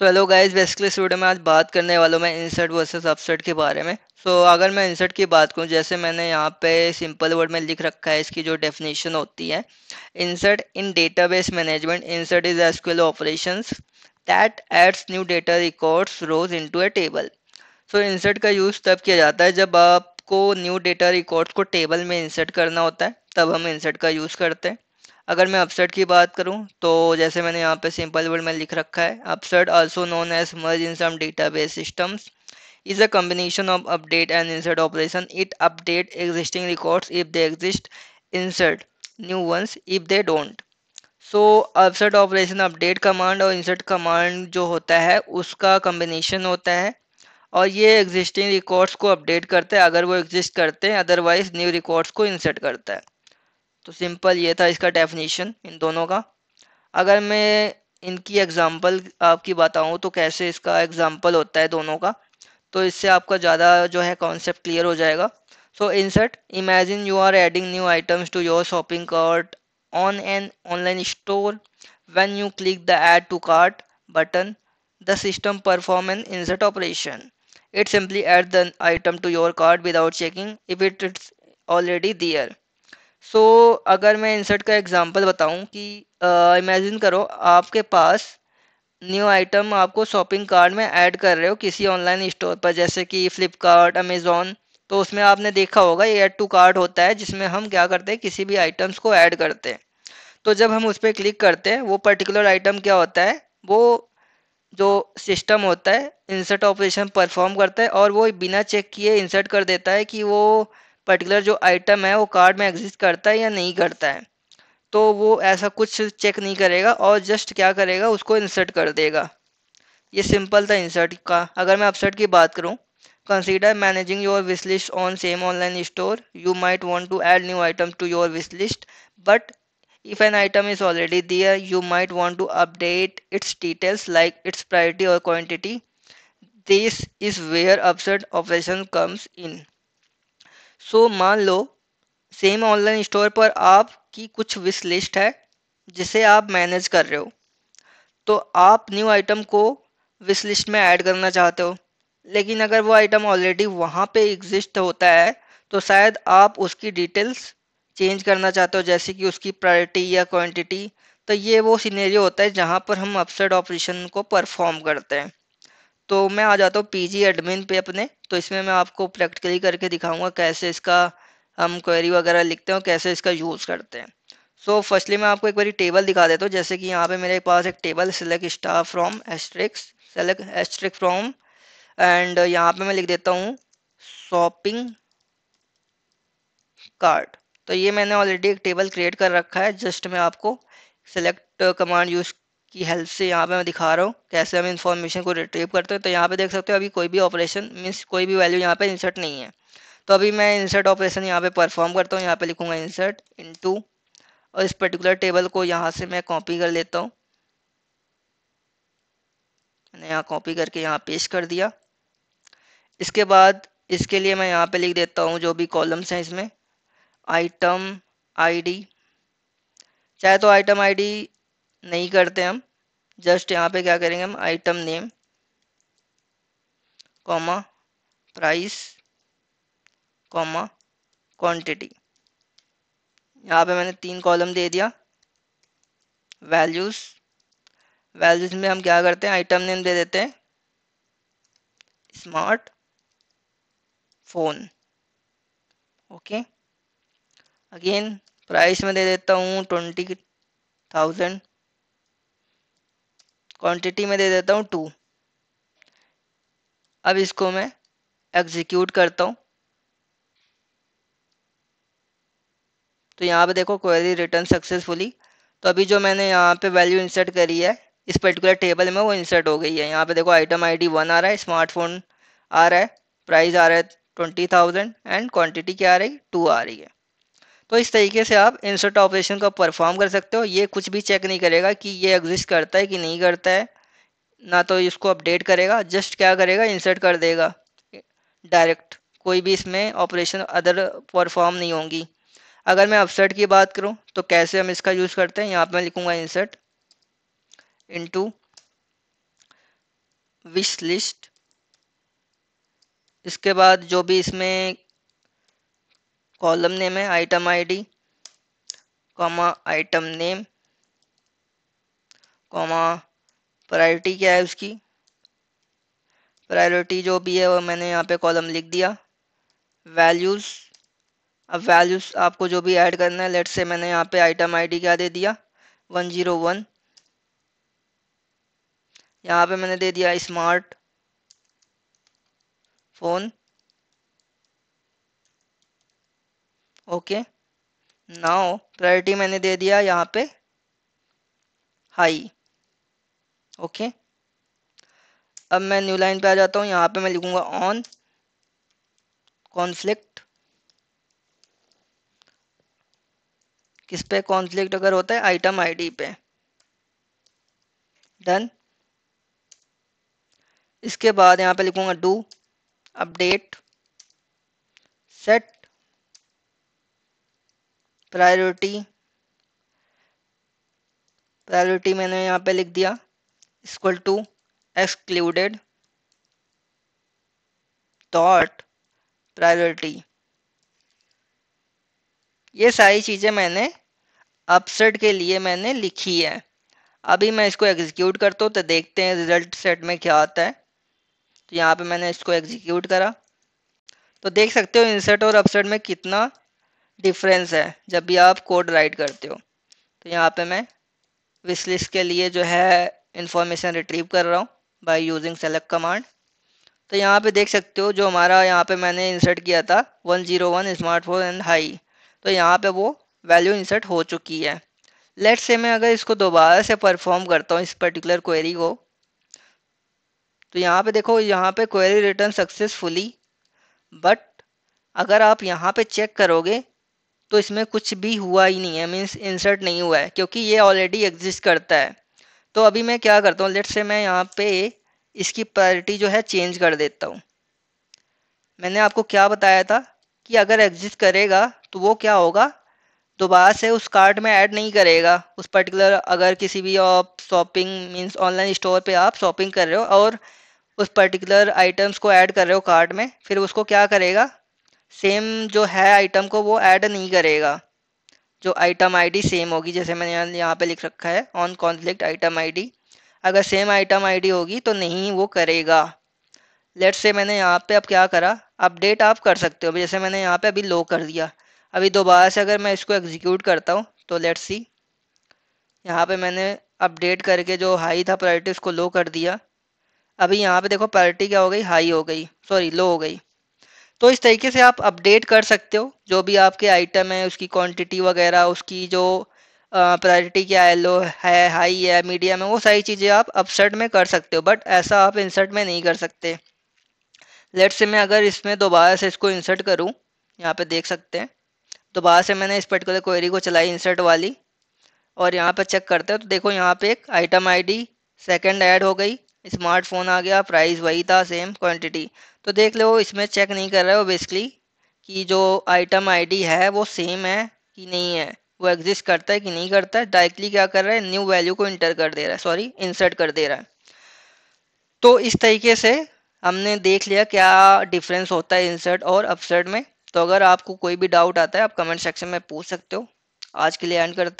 सो hello guys basically इस video में आज बात करने वालों में मैं इंसर्ट वर्सेस अपसर्ट के बारे में सो so, अगर मैं इंसर्ट की बात करूँ जैसे मैंने यहाँ पे सिंपल वर्ड में लिख रखा है इसकी जो डेफिनेशन होती है insert in database management insert is SQL operation that adds new data records rows to a table so insert का यूज़ तब किया जाता है जब आपको न्यू डेटा रिकॉर्ड को टेबल में इंसर्ट करना होता है तब हम इंसर्ट का यूज़ करते हैं अगर मैं अपसेट की बात करूं तो जैसे मैंने यहाँ पे सिंपल वर्ड में लिख रखा है upsert also known as merge in some database systems is a combination of update and insert operation it update existing records if they exist insert new ones if they don't so upsert operation update command और insert command जो होता है उसका combination होता है और ये existing records को अपडेट करता है अगर वो एग्जिस्ट करते हैं अदरवाइज न्यू रिकॉर्ड्स को इंसर्ट करता है तो सिंपल ये था इसका डेफिनेशन इन दोनों का अगर मैं इनकी एग्जांपल आपकी बताऊं तो कैसे इसका एग्जांपल होता है दोनों का तो इससे आपका ज़्यादा जो है कॉन्सेप्ट क्लियर हो जाएगा so insert imagine you are adding new items to your shopping cart on an online store when you click the add to cart button the system perform an insert operation it simply add the item to your cart without checking if it it's already there so so, अगर मैं insert का example बताऊं कि imagine uh, करो आपके पास new item आपको shopping card में ऐड कर रहे हो किसी ऑनलाइन स्टोर पर जैसे कि फ्लिपकार्ट अमेजोन तो उसमें आपने देखा होगा ये ऐड टू कार्ड होता है जिसमें हम क्या करते हैं किसी भी आइटम्स को ऐड करते हैं तो जब हम उस पर क्लिक करते हैं वो पर्टिकुलर आइटम क्या होता है वो जो सिस्टम होता है इंसर्ट ऑपरेशन परफॉर्म करता है और वो बिना चेक किए इंसर्ट कर देता है कि वो पर्टिकुलर जो आइटम है वो कार्ड में एग्जिस्ट करता है या नहीं करता है तो वो ऐसा कुछ चेक नहीं करेगा और जस्ट क्या करेगा उसको इंसर्ट कर देगा ये सिंपल था इंसर्ट का अगर मैं अपसर्ट की बात करूँ consider managing your list on same online store you might want to add new item to your wish but if an item is already there you might want to update its details like its priority और quantity this is where upsert operation comes in so so, मान लो same online store पर आपकी कुछ wish list है जिसे आप manage कर रहे हो तो आप न्यू आइटम को विश लिस्ट में ऐड करना चाहते हो लेकिन अगर वो आइटम ऑलरेडी वहाँ पे एग्जिस्ट होता है तो शायद आप उसकी डिटेल्स चेंज करना चाहते हो जैसे कि उसकी प्रायोरिटी या क्वांटिटी तो ये वो सीनेरियो होता है जहाँ पर हम अपसेड ऑपरेशन को परफॉर्म करते हैं तो मैं आ जाता हूँ पीजी एडमिन पे अपने तो इसमें मैं आपको प्रैक्टिकली करके दिखाऊंगा कैसे इसका हम क्वेरी वगैरह लिखते हैं और कैसे इसका यूज़ करते हैं सो so, फर्स्टली मैं आपको एक बार टेबल दिखा देता हूँ जैसे कि यहाँ पे मेरे पास एक table select star from asterisks select asterisk from and यहाँ पे मैं लिख देता हूँ शॉपिंग कार्ड तो ये मैंने ऑलरेडी एक टेबल क्रिएट कर रखा है जस्ट मैं आपको सेलेक्ट कमांड यूज की हेल्प से यहाँ पे मैं दिखा रहा हूँ कैसे हम इन्फॉर्मेशन को रिट्रीव करते हैं तो यहाँ पे देख सकते हो अभी कोई भी ऑपरेशन मीन्स कोई भी वैल्यू यहाँ पे इंसर्ट नहीं है तो अभी मैं इंसर्ट ऑपरेशन यहाँ पे परफॉर्म करता हूँ यहाँ पे लिखूंगा इंसर्ट इन और इस पर्टिकुलर टेबल को यहाँ से मैं कॉपी कर लेता हूँ मैंने यहाँ कॉपी करके यहाँ पेश कर दिया इसके बाद इसके लिए मैं यहाँ पे लिख देता हूँ जो भी कॉलम्स हैं इसमें आइटम आईडी चाहे तो आइटम आईडी नहीं करते हम जस्ट यहाँ पे क्या करेंगे हम item name comma price comma quantity यहाँ पे मैंने तीन कॉलम दे दिया वैल्यूज वैल्यूज में हम क्या करते हैं आइटम नेम दे देते हैं smartphone okay again price में दे देता हूँ ट्वेंटी थाउजेंड क्वांटिटी में दे देता हूँ टू अब इसको मैं एग्जीक्यूट करता हूँ तो यहाँ पे देखो क्वेरी रिटर्न सक्सेसफुली तो अभी जो मैंने यहाँ पे वैल्यू इंसर्ट करी है इस पर्टिकुलर टेबल में वो इंसर्ट हो गई है यहाँ पे देखो आइटम आईडी वन आ रहा है स्मार्टफोन आ रहा है प्राइस आ रहा है ट्वेंटी थाउजेंड एंड क्वांटिटी क्या आ रही टू आ रही है तो इस तरीके से आप इंसर्ट ऑपरेशन को परफॉर्म कर सकते हो ये कुछ भी चेक नहीं करेगा कि ये एग्जिस्ट करता है कि नहीं करता है ना तो इसको अपडेट करेगा जस्ट क्या करेगा इंसर्ट कर देगा डायरेक्ट कोई भी इसमें ऑपरेशन अदर परफॉर्म नहीं होंगी अगर मैं अपसेट की बात करूं तो कैसे हम इसका यूज़ करते हैं यहाँ पर मैं लिखूंगा इंसर्ट टू विश लिस्ट इसके बाद जो भी इसमें कॉलम नेम है item ID comma item name comma priority क्या है उसकी प्रायोरिटी जो भी है वो मैंने यहाँ पे कॉलम लिख दिया वैल्यूज़ अब वैल्यूज़ आपको जो भी ऐड करना है लेट से मैंने यहाँ पे आइटम आईडी क्या दे दिया वन ज़ीरो वन यहाँ पे मैंने दे दिया smartphone okay now priority मैंने दे दिया यहाँ पे हाई ओके अब मैं न्यू लाइन पे आ जाता हूँ यहाँ पे मैं लिखूंगा ऑन कॉन्फ्लिक्ट किस पे कॉन्फ्लिक्ट अगर होता है आइटम आईडी पे डन इसके बाद यहाँ पे लिखूंगा do update set priority priority मैंने यहाँ पे लिख दिया equal to excluded dot priority ये सारी चीज़ें मैंने अपसेट के लिए मैंने लिखी है अभी मैं इसको एग्जीक्यूट करता हूँ तो देखते हैं रिजल्ट सेट में क्या आता है तो यहाँ पे मैंने इसको एग्जीक्यूट करा तो देख सकते हो इंसर्ट और अपसेट में कितना डिफरेंस है जब भी आप कोड राइट करते हो तो यहाँ पे मैं विशलिस के लिए जो है इंफॉर्मेशन रिट्रीव कर रहा हूँ बाई यूजिंग सेलेक्ट कमांड तो यहाँ पे देख सकते हो जो हमारा यहाँ पे मैंने इंसर्ट किया था 101 स्मार्टफोन एंड हाई तो यहाँ पे वो वैल्यू इंसर्ट हो चुकी है लेट से मैं अगर इसको दोबारा से परफॉर्म करता हूँ इस पर्टिकुलर क्वेरी को तो यहाँ पे देखो यहाँ पे क्वेरी रिटर्न सक्सेसफुली बट अगर आप यहाँ पे चेक करोगे तो इसमें कुछ भी हुआ ही नहीं है मीन्स इंसर्ट नहीं हुआ है क्योंकि ये ऑलरेडी एग्जिस्ट करता है तो अभी मैं क्या करता हूँ लेट से मैं यहाँ पे इसकी प्रायोरिटी जो है चेंज कर देता हूँ मैंने आपको क्या बताया था कि अगर एग्जिस्ट करेगा तो वो क्या होगा दोबारा से उस कार्ट में ऐड नहीं करेगा उस पर्टिकुलर अगर किसी भी आप शॉपिंग मीन्स ऑनलाइन स्टोर पे आप शॉपिंग कर रहे हो और उस पर्टिकुलर आइटम्स को ऐड कर रहे हो कार्ट में फिर उसको क्या करेगा सेम जो है आइटम को वो ऐड नहीं करेगा जो आइटम आईडी सेम होगी जैसे मैंने यहाँ पे लिख रखा है ऑन कॉन्फ्लिक्ट आइटम आईडी अगर सेम आइटम आईडी होगी तो नहीं वो करेगा लेट से मैंने यहाँ पे अब क्या करा अपडेट आप कर सकते हो जैसे मैंने यहाँ पे अभी लो कर दिया अभी दोबारा से अगर मैं इसको एग्जीक्यूट करता हूँ तो लेट सी यहाँ पे मैंने अपडेट करके जो हाई था प्रायोरिटी उसको लो कर दिया अभी यहाँ पे देखो प्रायोरिटी क्या हो गई हाई हो गई सॉरी लो हो गई तो इस तरीके से आप अपडेट कर सकते हो जो भी आपके आइटम है उसकी क्वांटिटी वगैरह उसकी जो प्रायोरिटी क्या है लो है हाई है मीडियम है वो सारी चीज़ें आप अपसेट में कर सकते हो बट ऐसा आप इंसर्ट में नहीं कर सकते लेट से मैं अगर इसमें दोबारा से इसको इंसर्ट करूँ यहाँ पे देख सकते हैं दोबारा से मैंने इस पर्टिकुलर क्वेरी को चलाई इंसर्ट वाली और यहाँ पर चेक करते हैं तो देखो यहाँ पे एक आइटम आईडी सेकंड ऐड हो गई स्मार्टफोन आ गया प्राइस वही था सेम क्वांटिटी तो देख लो इसमें चेक नहीं कर रहे हो बेसिकली कि जो आइटम आईडी है वो सेम है कि नहीं है वो एग्जिस्ट करता है कि नहीं करता है डायरेक्टली क्या कर रहा है न्यू वैल्यू को इंटर कर दे रहा है सॉरी इंसर्ट कर दे रहा है तो इस तरीके से हमने देख लिया क्या डिफरेंस होता है इंसर्ट और अपसर्ट में तो अगर आपको कोई भी डाउट आता है आप कमेंट सेक्शन में पूछ सकते हो आज के लिए एंड करते हैं